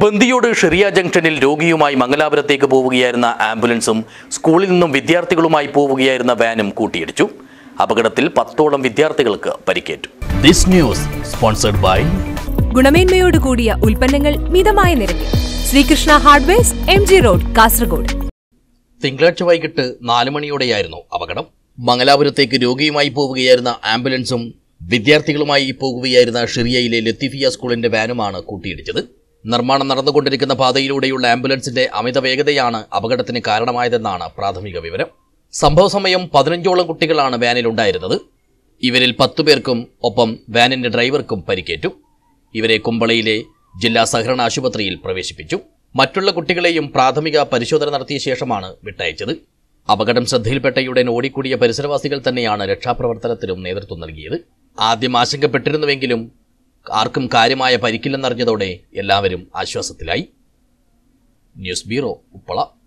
ബന്ദിയോട് ഷെറിയ ജംഗ്ഷനിൽ രോഗിയുമായി മംഗലാപുരത്തേക്ക് പോവുകയായിരുന്ന ആംബുലൻസും സ്കൂളിൽ നിന്നും വിദ്യാർത്ഥികളുമായി പോവുകയായിരുന്ന വാനും കൂട്ടിയിടിച്ചു അപകടത്തിൽ പത്തോളം വിദ്യാർത്ഥികൾക്ക് പരിക്കേറ്റു ദിസ് ന്യൂസ് സ്പോൺസർഡ് ബൈ ഗുണമേന്മയോട് കൂടിയ ഉൽപ്പന്നങ്ങൾ മിതമായ നിരക്കിൽ Sreekrishna hardwares M G road Kasaragod തിങ്കളാഴ്ച വൈകിട്ട് നാല് മണിയോടെയായിരുന്നു അപകടം മംഗലാപുരത്തേക്ക് രോഗിയുമായി പോവുകയായിരുന്ന ആംബുലൻസും വിദ്യാർത്ഥികളുമായി പോകുകയായിരുന്ന ഷിറിയയിലെ ലത്തിഫിയ സ്കൂളിന്റെ വാനുമാണ് കൂട്ടിയിടിച്ചത് നിർമ്മാണം നടന്നുകൊണ്ടിരിക്കുന്ന പാതയിലൂടെയുള്ള ആംബുലൻസിന്റെ അമിത വേഗതയാണ് അപകടത്തിന് കാരണമായതെന്നാണ് പ്രാഥമിക വിവരം സംഭവ സമയം പതിനഞ്ചോളം കുട്ടികളാണ് വാനിലുണ്ടായിരുന്നത് ഇവരിൽ പത്തു പേർക്കും ഒപ്പം വാനിന്റെ ഡ്രൈവർക്കും പരിക്കേറ്റു ഇവരെ കുമ്പളയിലെ ജില്ലാ സഹകരണ ആശുപത്രിയിൽ പ്രവേശിപ്പിച്ചു മറ്റുള്ള കുട്ടികളെയും പ്രാഥമിക പരിശോധന നടത്തിയ ശേഷമാണ് വിട്ടയച്ചത് അപകടം ശ്രദ്ധയിൽപ്പെട്ടയുടൻ ഓടിക്കൂടിയ പരിസരവാസികൾ തന്നെയാണ് രക്ഷാപ്രവർത്തനത്തിനും നേതൃത്വം നൽകിയത് ആദ്യം ആശങ്കപ്പെട്ടിരുന്നുവെങ്കിലും ആർക്കും കാര്യമായ പരിക്കില്ലെന്നറിഞ്ഞതോടെ എല്ലാവരും ആശ്വാസത്തിലായി ന്യൂസ് ബ്യൂറോ ഉപ്പള